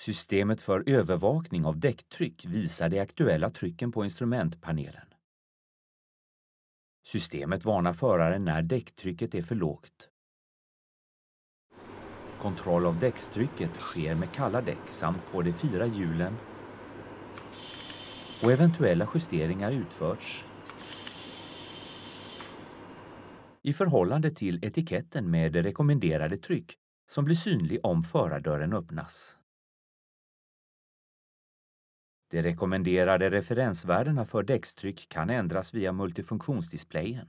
Systemet för övervakning av däcktryck visar de aktuella trycken på instrumentpanelen. Systemet varnar föraren när däcktrycket är för lågt. Kontroll av däckstrycket sker med kalla däck samt på de fyra hjulen och eventuella justeringar utförs i förhållande till etiketten med det rekommenderade tryck som blir synlig om förardörren öppnas. De rekommenderade referensvärdena för däckstryck kan ändras via multifunktionsdisplayen.